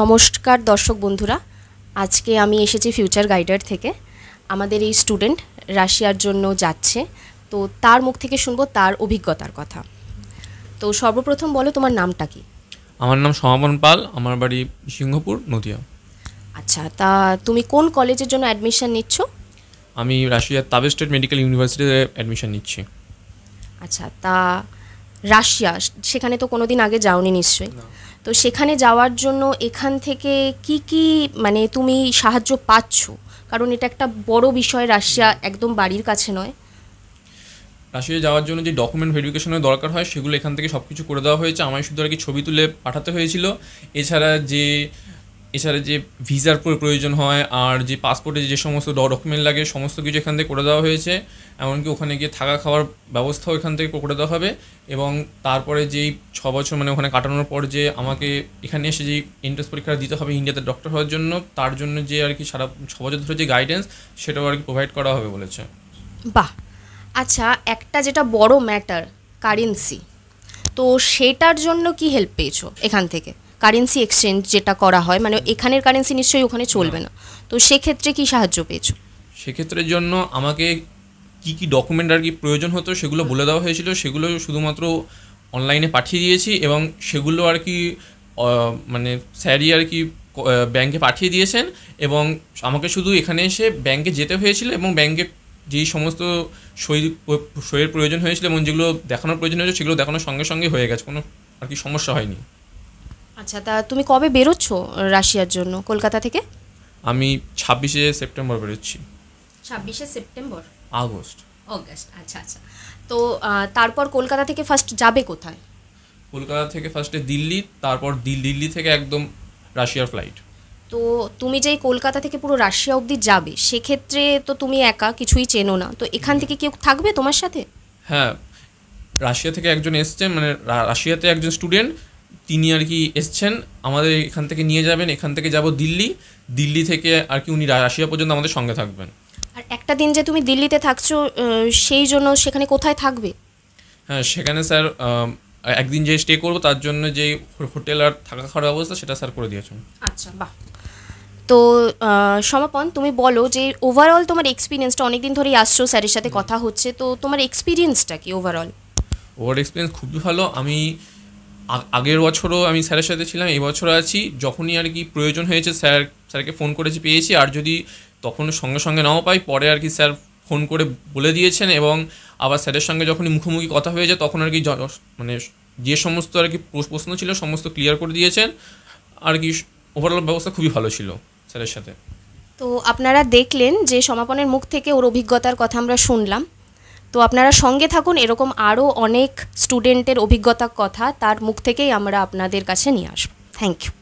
নমস্কার দর্শক বন্ধুরা আজকে আমি এসেছি ফিউচার গাইডার থেকে আমাদের এই স্টুডেন্ট রাশিয়ার জন্য যাচ্ছে তো তার মুখ থেকে শুনবো তার অভিজ্ঞতার কথা তো সর্বপ্রথম বলো তোমার নামটা কি আমার নাম সমাপন পাল আমার বাড়ি সিংহপুর নদিয়া আচ্ছা তা তুমি কোন কলেজের জন্য অ্যাডমিশন নিচ্ছ আমি রাশিয়ার তাবে স্টেট মেডিকেল ইউনিভার্সিটিতে অ্যাডমিশন নিচ্ছি আচ্ছা তা রাশিয়া সেখানে তো কোনো দিন আগে যাওনি নিশ্চয়ই তো সেখানে যাওয়ার জন্য এখান থেকে কি কি মানে তুমি সাহায্য পাচ্ছ কারণ এটা একটা বড় বিষয় রাশিয়া একদম বাড়ির কাছে নয় রাশিয়া যাওয়ার জন্য যে ডকুমেন্ট ভেরিফিকেশনের দরকার হয় সেগুলো এখান থেকে সব কিছু করে দেওয়া হয়েছে আমায় শুধু আর কি ছবি তুলে পাঠাতে হয়েছিল এছাড়া যে এছাড়া যে ভিসার প্রয়োজন হয় আর যে পাসপোর্টে যে সমস্ত ডকুমেন্ট লাগে সমস্ত কিছু এখান থেকে করে দেওয়া হয়েছে এমনকি ওখানে গিয়ে থাকা খাওয়ার ব্যবস্থাও এখান থেকে করে দেওয়া হবে এবং তারপরে যেই ছ বছর মানে ওখানে কাটানোর পর যে আমাকে এখানে এসে যেই এন্ট্রান্স পরীক্ষা দিতে হবে ইন্ডিয়াতে ডক্টর হওয়ার জন্য তার জন্য যে আর কি সারা ছ বছর ধরে যে গাইডেন্স সেটাও আর কি প্রোভাইড করা হবে বলেছে বাহ আচ্ছা একটা যেটা বড় ম্যাটার কারেন্সি তো সেটার জন্য কি হেল্প পেয়েছো এখান থেকে কারেন্সি এক্সচেঞ্জ যেটা করা হয় মানে এখানের কারেন্সি নিশ্চয়ই ওখানে চলবে না তো সেক্ষেত্রে কি সাহায্য পেয়েছো সেক্ষেত্রের জন্য আমাকে কি কি ডকুমেন্ট আর কি প্রয়োজন হতো সেগুলো বলে দেওয়া হয়েছিল সেগুলো শুধুমাত্র অনলাইনে পাঠিয়ে দিয়েছি এবং সেগুলো আর কি মানে স্যারই আর কি ব্যাংকে পাঠিয়ে দিয়েছেন এবং আমাকে শুধু এখানে এসে ব্যাংকে যেতে হয়েছিল এবং ব্যাংকে যেই সমস্ত সই সইয়ের প্রয়োজন হয়েছিল এবং যেগুলো দেখানোর প্রয়োজন হয়েছিল সেগুলো দেখানোর সঙ্গে সঙ্গে হয়ে গেছে কোনো আর কি সমস্যা হয়নি আচ্ছা তা তুমি কবে বেরোচ্ছ রাশিয়ার জন্য কলকাতা থেকে আমি ছাব্বিশে সেপ্টেম্বর বেরোচ্ছি ছাব্বিশে সেপ্টেম্বর আগস্ট অগস্ট আচ্ছা আচ্ছা তো তারপর কলকাতা থেকে ফার্স্ট যাবে কোথায় কলকাতা থেকে ফার্স্টে দিল্লি তারপর দিল্লি থেকে একদম রাশিয়ার ফ্লাইট তো তুমি যেই কলকাতা থেকে পুরো রাশিয়া অবধি যাবে সেক্ষেত্রে তো তুমি একা কিছুই চেনো না তো এখান থেকে কেউ থাকবে তোমার সাথে হ্যাঁ রাশিয়া থেকে একজন এসছে মানে রাশিয়াতে একজন স্টুডেন্ট তিনি আর কি এসছেন আমাদের এখান থেকে নিয়ে যাবেন এখান থেকে যাব দিল্লি দিল্লি থেকে আর কি উনি রাশিয়া পর্যন্ত আমাদের সঙ্গে থাকবেন আর একটা দিন যে তুমি দিল্লিতে থাকছো সেই জন্য সেখানে কোথায় থাকবে হ্যাঁ সেখানে স্যার একদিন যে স্টে করবো তার জন্য যে হোটেল আর থাকা খাওয়ার ব্যবস্থা সেটা স্যার করে দিয়েছেন আচ্ছা বাহ তো সমাপন তুমি বলো যে ওভারঅল তোমার এক্সপিরিয়েন্সটা অনেকদিন ধরেই আসছো স্যারের সাথে কথা হচ্ছে তো তোমার এক্সপিরিয়েন্সটা কি ওভারঅল ওভার এক্সপিরিয়েন্স খুবই ভালো আমি আগের বছরও আমি স্যারের সাথে ছিলাম এই বছর আছি যখনই আর কি প্রয়োজন হয়েছে স্যার স্যারকে ফোন করেছি পেয়েছি আর যদি তখন সঙ্গে সঙ্গে নাও পাই পরে আর কি স্যার ফোন করে বলে দিয়েছেন এবং আবার স্যারের সঙ্গে যখনই মুখোমুখি কথা হয়ে যায় তখন আর কি মানে যে সমস্ত আর কি প্রশ্ন ছিল সমস্ত ক্লিয়ার করে দিয়েছেন আর কি ওভারঅল ব্যবস্থা খুবই ভালো ছিল স্যারের সাথে তো আপনারা দেখলেন যে সমাপনের মুখ থেকে ওর অভিজ্ঞতার কথা আমরা শুনলাম তো আপনারা সঙ্গে থাকুন এরকম আরও অনেক স্টুডেন্টের অভিজ্ঞতার কথা তার মুখ থেকেই আমরা আপনাদের কাছে নিয়ে আসবো থ্যাংক ইউ